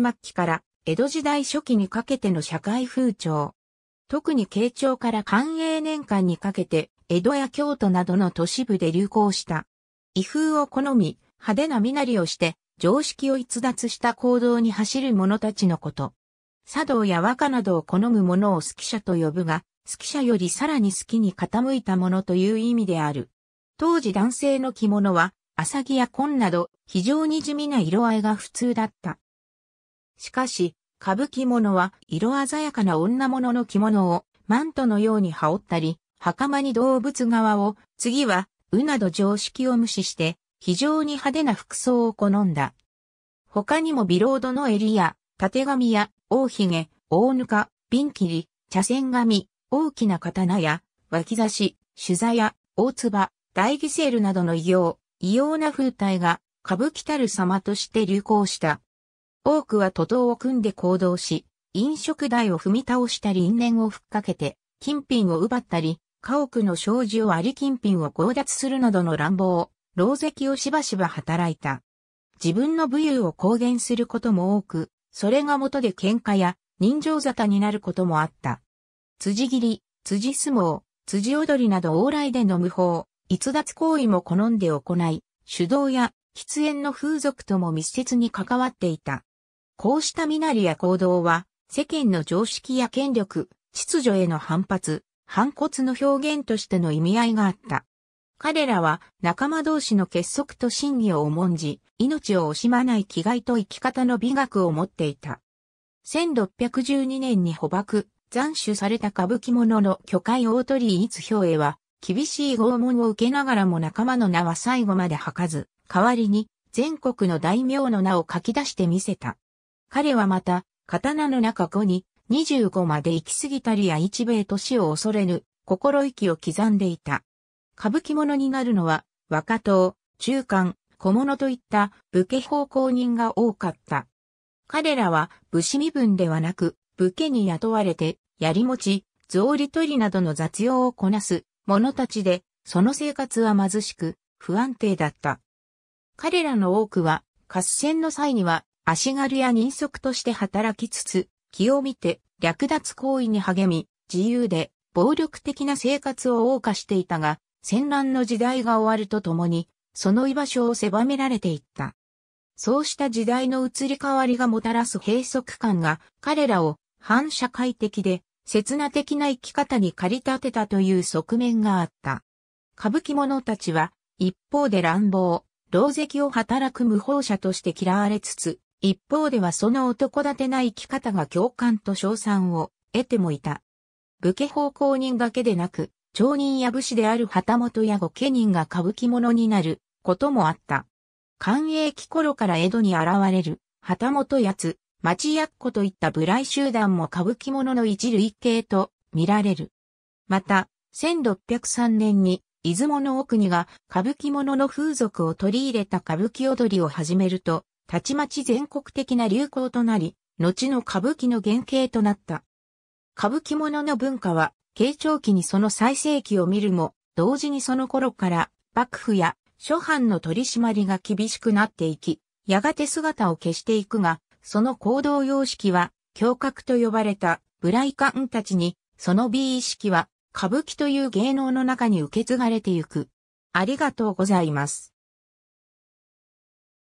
末期から江戸時代初期にかけての社会風潮。特に慶長から寛永年間にかけて、江戸や京都などの都市部で流行した。異風を好み、派手な身なりをして、常識を逸脱した行動に走る者たちのこと。茶道や和歌などを好む者を好き者と呼ぶが、好き者よりさらに好きに傾いた者という意味である。当時男性の着物は、浅木や紺など、非常に地味な色合いが普通だった。しかし、歌舞伎物は色鮮やかな女物の着物をマントのように羽織ったり、袴に動物側を、次は、うなど常識を無視して、非常に派手な服装を好んだ。他にもビロードの襟や、縦髪や、大髭、大ぬか、瓶切り、茶筅紙、大きな刀や、脇差し、手座や、大つば、大犠セールなどの異様、異様な風体が、歌舞伎たる様として流行した。多くは徒党を組んで行動し、飲食代を踏み倒したり因縁を吹っかけて、金品を奪ったり、家屋の障子をあり金品を強奪するなどの乱暴、牢石をしばしば働いた。自分の武勇を公言することも多く、それが元で喧嘩や人情沙汰になることもあった。辻斬り、辻相撲、辻踊りなど往来での無法、逸脱行為も好んで行い、主導や喫煙の風俗とも密接に関わっていた。こうした身なりや行動は、世間の常識や権力、秩序への反発、反骨の表現としての意味合いがあった。彼らは仲間同士の結束と真偽を重んじ、命を惜しまない気概と生き方の美学を持っていた。1612年に捕獲、斬首された歌舞伎者の巨海大鳥逸兵衛は、厳しい拷問を受けながらも仲間の名は最後まで吐かず、代わりに全国の大名の名を書き出してみせた。彼はまた、刀の中5に、25まで行き過ぎたりや一米市を恐れぬ、心意気を刻んでいた。歌舞伎者になるのは、若党、中間、小物といった武家奉公人が多かった。彼らは武士身分ではなく、武家に雇われて、槍持ち、草履取りなどの雑用をこなす者たちで、その生活は貧しく、不安定だった。彼らの多くは、合戦の際には足軽や人足として働きつつ、気を見て略奪行為に励み、自由で暴力的な生活を謳歌していたが、戦乱の時代が終わるとともに、その居場所を狭められていった。そうした時代の移り変わりがもたらす閉塞感が彼らを反社会的で刹那的な生き方に駆り立てたという側面があった。歌舞伎者たちは一方で乱暴、老石を働く無法者として嫌われつつ、一方ではその男立てな生き方が共感と称賛を得てもいた。武家奉公人だけでなく、町人や武士である旗本や御家人が歌舞伎者になることもあった。官営期頃から江戸に現れる、旗本やつ、町やっといった部来集団も歌舞伎者の一類型と見られる。また、1603年に、出雲の奥国が歌舞伎者の風俗を取り入れた歌舞伎踊りを始めると、たちまち全国的な流行となり、後の歌舞伎の原型となった。歌舞伎ものの文化は、慶長期にその最盛期を見るも、同時にその頃から、幕府や諸藩の取り締まりが厳しくなっていき、やがて姿を消していくが、その行動様式は、胸郭と呼ばれた、ブライカンたちに、その美意識は、歌舞伎という芸能の中に受け継がれてゆく。ありがとうございます。